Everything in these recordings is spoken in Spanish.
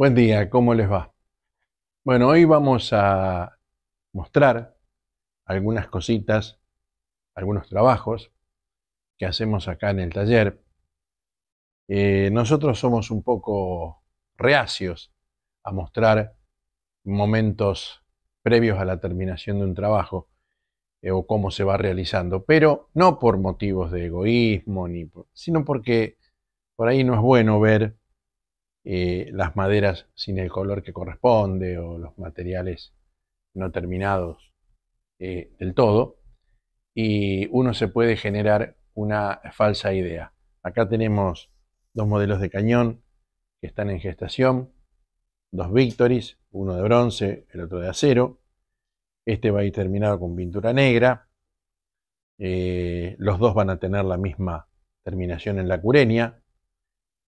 Buen día, ¿cómo les va? Bueno, hoy vamos a mostrar algunas cositas, algunos trabajos que hacemos acá en el taller. Eh, nosotros somos un poco reacios a mostrar momentos previos a la terminación de un trabajo eh, o cómo se va realizando, pero no por motivos de egoísmo, ni sino porque por ahí no es bueno ver eh, las maderas sin el color que corresponde o los materiales no terminados eh, del todo, y uno se puede generar una falsa idea. Acá tenemos dos modelos de cañón que están en gestación, dos Victories, uno de bronce, el otro de acero. Este va a ir terminado con pintura negra. Eh, los dos van a tener la misma terminación en la curenia.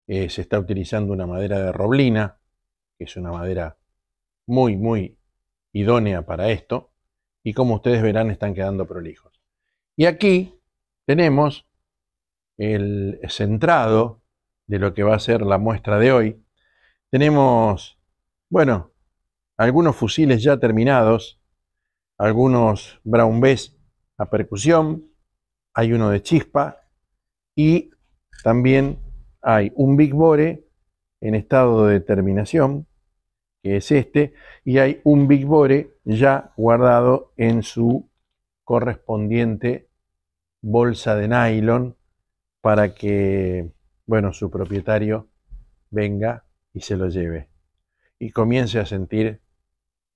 Eh, se está utilizando una madera de roblina, que es una madera muy, muy idónea para esto. Y como ustedes verán, están quedando prolijos. Y aquí tenemos el centrado de lo que va a ser la muestra de hoy. Tenemos, bueno, algunos fusiles ya terminados, algunos Brown Bess a percusión, hay uno de chispa y también hay un Big Bore en estado de terminación, que es este, y hay un Big Bore ya guardado en su correspondiente bolsa de nylon para que, bueno, su propietario venga y se lo lleve y comience a sentir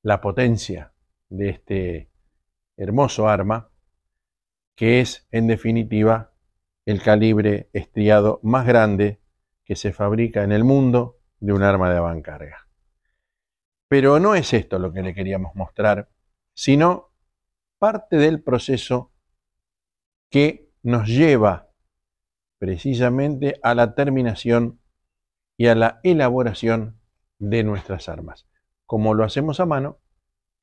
la potencia de este hermoso arma que es en definitiva el calibre estriado más grande que se fabrica en el mundo de un arma de avancarga. Pero no es esto lo que le queríamos mostrar, sino parte del proceso que nos lleva precisamente a la terminación y a la elaboración de nuestras armas. Como lo hacemos a mano,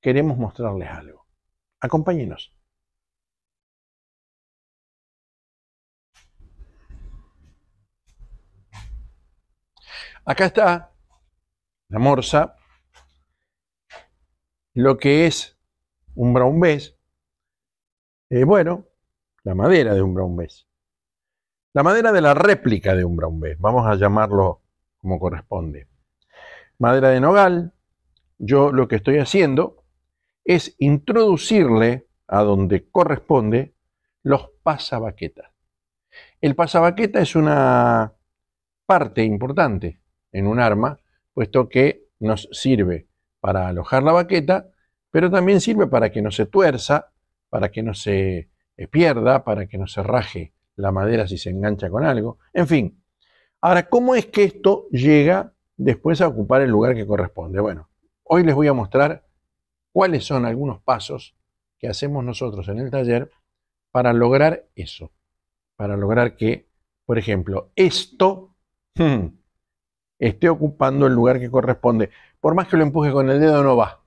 queremos mostrarles algo. Acompáñenos. Acá está la morsa, lo que es un brown eh, bueno, la madera de un brown La madera de la réplica de un brown vamos a llamarlo como corresponde. Madera de nogal, yo lo que estoy haciendo es introducirle a donde corresponde los pasabaquetas. El pasabaqueta es una parte importante en un arma, puesto que nos sirve para alojar la baqueta, pero también sirve para que no se tuerza, para que no se eh, pierda, para que no se raje la madera si se engancha con algo, en fin. Ahora, ¿cómo es que esto llega después a ocupar el lugar que corresponde? Bueno, hoy les voy a mostrar cuáles son algunos pasos que hacemos nosotros en el taller para lograr eso, para lograr que, por ejemplo, esto hmm, esté ocupando el lugar que corresponde. Por más que lo empuje con el dedo, no va.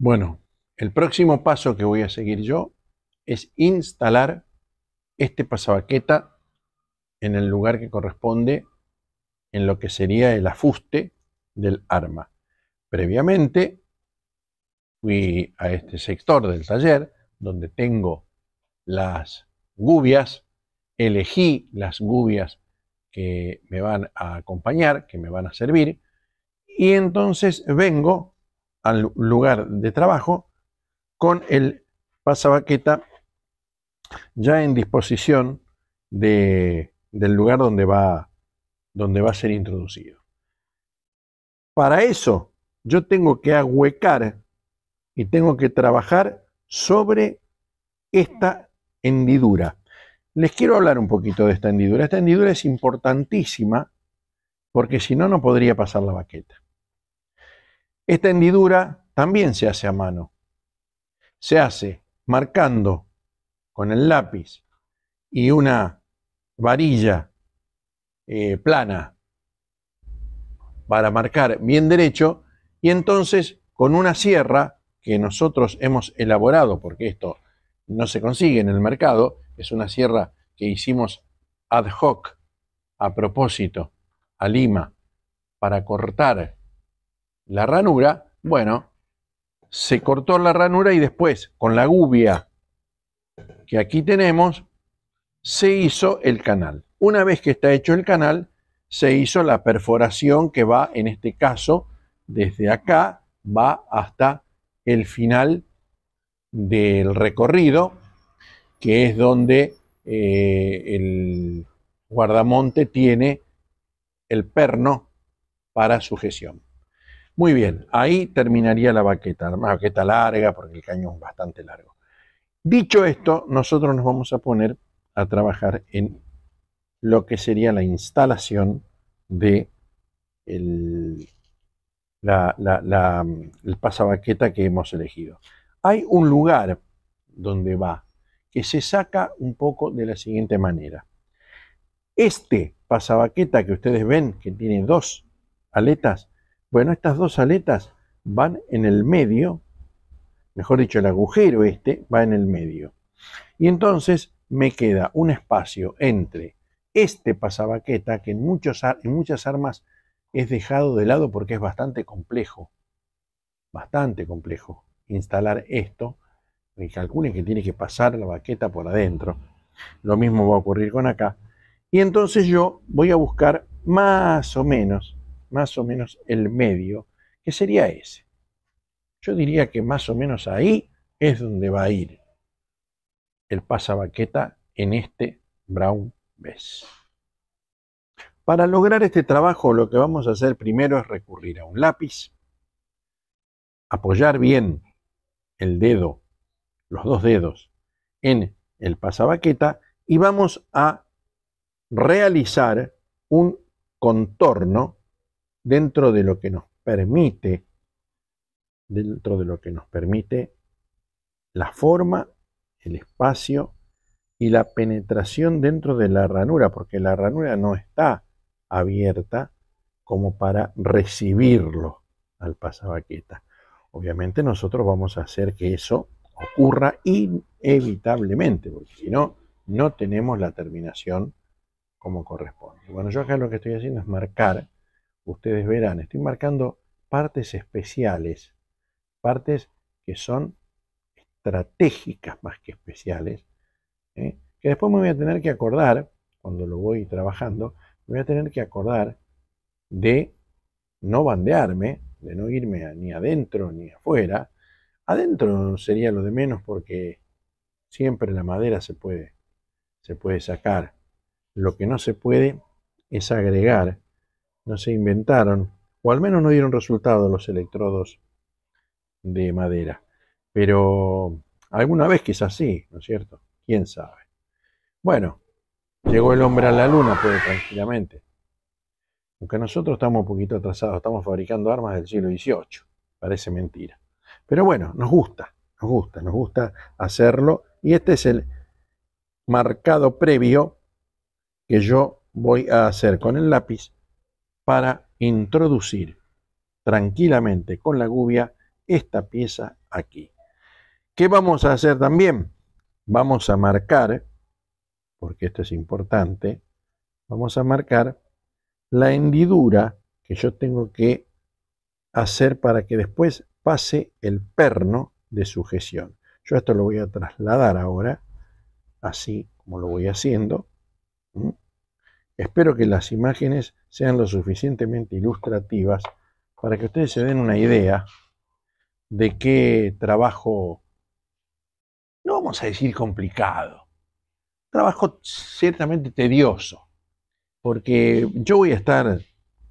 Bueno, el próximo paso que voy a seguir yo es instalar este pasabaqueta en el lugar que corresponde en lo que sería el afuste del arma. Previamente fui a este sector del taller donde tengo las gubias, elegí las gubias que me van a acompañar, que me van a servir, y entonces vengo al lugar de trabajo con el pasabaqueta ya en disposición del lugar donde va, donde va a ser introducido. Para eso yo tengo que ahuecar y tengo que trabajar sobre esta hendidura. Les quiero hablar un poquito de esta hendidura. Esta hendidura es importantísima porque si no, no podría pasar la baqueta. Esta hendidura también se hace a mano. Se hace marcando con el lápiz y una varilla eh, plana para marcar bien derecho y entonces con una sierra que nosotros hemos elaborado, porque esto no se consigue en el mercado, es una sierra que hicimos ad hoc, a propósito, a Lima, para cortar la ranura, bueno, se cortó la ranura y después con la gubia que aquí tenemos, se hizo el canal. Una vez que está hecho el canal, se hizo la perforación que va, en este caso, desde acá, va hasta el final del recorrido, que es donde eh, el guardamonte tiene el perno para sujeción. Muy bien, ahí terminaría la baqueta, la baqueta larga, porque el cañón es bastante largo. Dicho esto, nosotros nos vamos a poner a trabajar en lo que sería la instalación de el, la, pasabaqueta que hemos elegido. Hay un lugar donde va que se saca un poco de la siguiente manera. Este pasabaqueta que ustedes ven, que tiene dos aletas, bueno, estas dos aletas van en el medio mejor dicho, el agujero este va en el medio. Y entonces me queda un espacio entre este pasabaqueta, que en, muchos, en muchas armas es dejado de lado porque es bastante complejo, bastante complejo instalar esto, y calculen que tiene que pasar la baqueta por adentro. Lo mismo va a ocurrir con acá. Y entonces yo voy a buscar más o menos, más o menos el medio, que sería ese. Yo diría que más o menos ahí es donde va a ir el pasabaqueta en este Brown bes Para lograr este trabajo lo que vamos a hacer primero es recurrir a un lápiz, apoyar bien el dedo, los dos dedos, en el pasabaqueta y vamos a realizar un contorno dentro de lo que nos permite dentro de lo que nos permite la forma, el espacio y la penetración dentro de la ranura, porque la ranura no está abierta como para recibirlo al pasabaqueta. Obviamente nosotros vamos a hacer que eso ocurra inevitablemente, porque si no, no tenemos la terminación como corresponde. Bueno, yo acá lo que estoy haciendo es marcar, ustedes verán, estoy marcando partes especiales partes que son estratégicas más que especiales, ¿eh? que después me voy a tener que acordar, cuando lo voy trabajando, me voy a tener que acordar de no bandearme, de no irme ni adentro ni afuera. Adentro sería lo de menos porque siempre la madera se puede, se puede sacar. Lo que no se puede es agregar. No se inventaron, o al menos no dieron resultado los electrodos de madera. Pero alguna vez que es así, ¿no es cierto? ¿Quién sabe? Bueno, llegó el hombre a la luna, pues tranquilamente. Aunque nosotros estamos un poquito atrasados, estamos fabricando armas del siglo XVIII. Parece mentira. Pero bueno, nos gusta, nos gusta, nos gusta hacerlo. Y este es el marcado previo que yo voy a hacer con el lápiz para introducir tranquilamente con la gubia esta pieza aquí. ¿Qué vamos a hacer también? Vamos a marcar, porque esto es importante, vamos a marcar la hendidura que yo tengo que hacer para que después pase el perno de sujeción. Yo esto lo voy a trasladar ahora, así como lo voy haciendo. Espero que las imágenes sean lo suficientemente ilustrativas para que ustedes se den una idea de qué trabajo, no vamos a decir complicado, trabajo ciertamente tedioso, porque yo voy a estar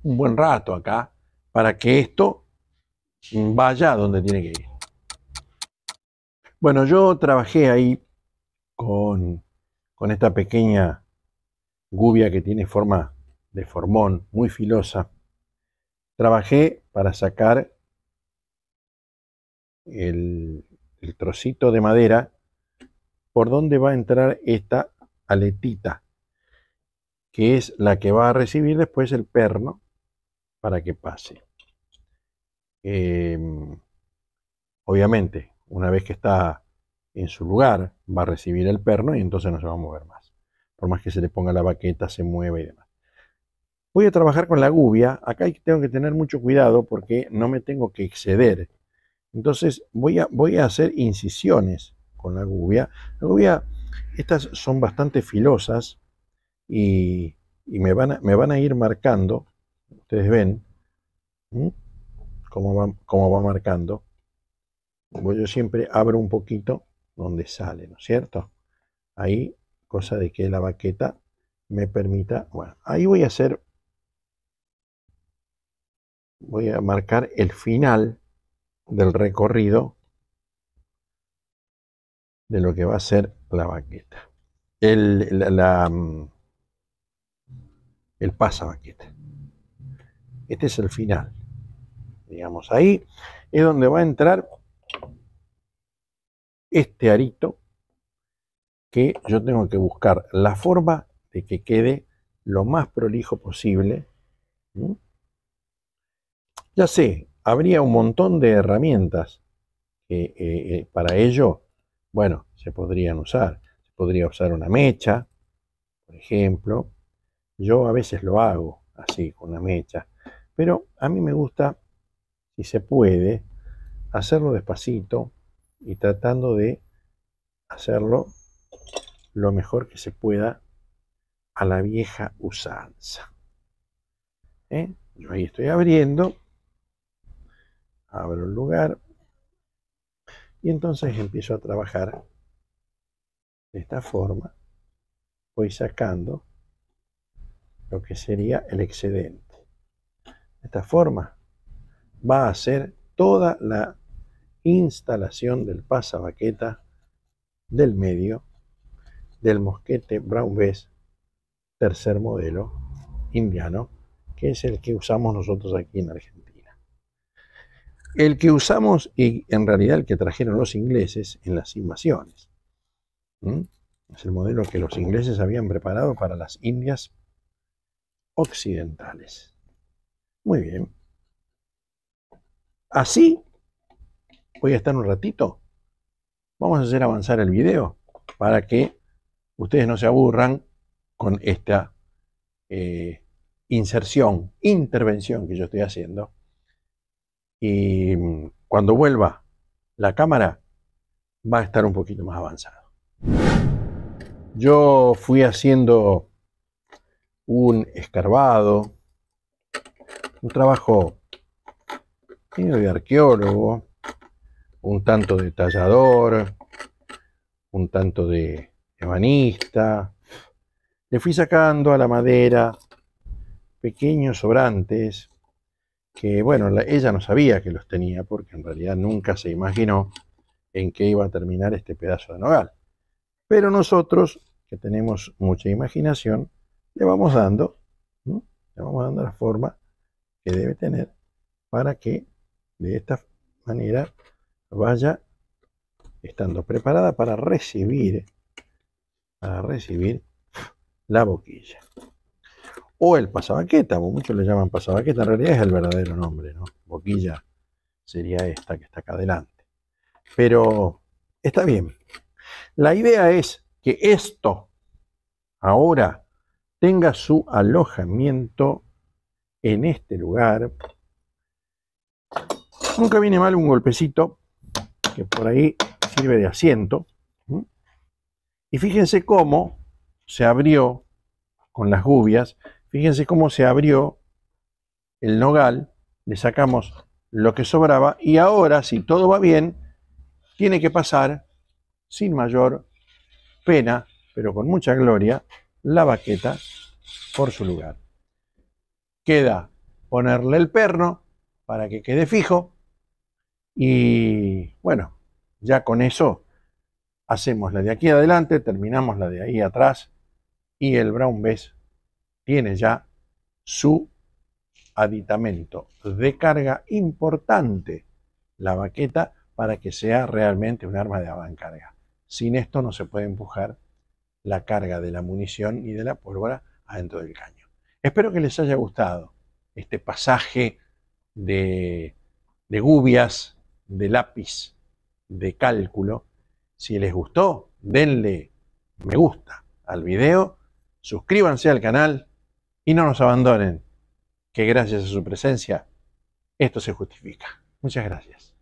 un buen rato acá para que esto vaya donde tiene que ir. Bueno, yo trabajé ahí con, con esta pequeña gubia que tiene forma de formón, muy filosa. Trabajé para sacar el, trocito de madera por donde va a entrar esta aletita, que es la que va a recibir después el perno para que pase. Em, obviamente, una vez que está en su lugar, va a recibir el perno y entonces no se va a mover más. Por más que se le ponga la baqueta, se mueve y demás. Voy a trabajar con la gubia. Acá tengo que tener mucho cuidado porque no me tengo que exceder entonces voy a, voy a hacer incisiones con la gubia. La gubia, estas son bastante filosas y, me, van a, me, van a, ir marcando. Ustedes ven cómo, va, cómo va marcando. Yo siempre abro un poquito donde sale, ¿no es cierto? Ahí, cosa de que la baqueta me permita, bueno, ahí voy a hacer, voy a marcar el final del recorrido de lo que va a ser la baqueta. El, la, mm, el pasa Este es el final. Digamos, ahí es donde va a entrar este arito que yo tengo que buscar la forma de que quede lo más prolijo posible. Ya sé, habría un montón de herramientas que eh, eh, para ello, bueno, se podrían usar. Se podría usar una mecha, por ejemplo. Yo a veces lo hago así, con una mecha. Pero a mí me gusta, si se puede, hacerlo despacito y tratando de hacerlo lo mejor que se pueda a la vieja usanza. ¿Eh? Yo ahí estoy abriendo abro el lugar y entonces empiezo a trabajar de esta forma. Voy sacando lo que sería el excedente. De esta forma va a ser toda la instalación del pasabaqueta del medio del mosquete Brown Bess tercer modelo indiano que es el que usamos nosotros aquí en Argentina el que usamos y en realidad el que trajeron los ingleses en las invasiones. Es el modelo que los ingleses habían preparado para las Indias occidentales. Muy bien. Así, voy a estar un ratito. Vamos a hacer avanzar el video para que ustedes no se aburran con esta eh, inserción, intervención que yo estoy haciendo y mm, cuando vuelva la cámara va a estar un poquito más avanzado. Yo fui haciendo un escarbado, un trabajo de arqueólogo, un tanto de tallador, un tanto de ebanista. Le fui sacando a la madera pequeños sobrantes que bueno, ella no sabía que los tenía porque en realidad nunca se imaginó en qué iba a terminar este pedazo de nogal. Pero nosotros, que tenemos mucha imaginación, le vamos dando, le vamos dando la forma que debe tener para que de esta manera vaya estando preparada para recibir, para recibir la boquilla o el pasabaqueta, como muchos le llaman pasabaqueta, en realidad es el verdadero nombre, ¿no? Boquilla sería esta que está acá adelante. Pero está bien. La idea es que esto ahora tenga su alojamiento en este lugar. Nunca viene mal un golpecito que por ahí sirve de asiento. Y fíjense cómo se abrió con las gubias Fíjense cómo se abrió el nogal, le sacamos lo que sobraba y ahora, si todo va bien, tiene que pasar sin mayor pena, pero con mucha gloria, la baqueta por su lugar. Queda ponerle el perno para que quede fijo y bueno, ya con eso hacemos la de aquí adelante, terminamos la de ahí atrás y el brown tiene ya su aditamento de carga importante, la baqueta, para que sea realmente un arma de avancarga. Sin esto no se puede empujar la carga de la munición y de la pólvora adentro del caño. Espero que les haya gustado este pasaje de, de gubias, de lápiz, de cálculo. Si les gustó, denle me gusta al video, suscríbanse al canal, y no nos abandonen, que gracias a su presencia esto se justifica. Muchas gracias.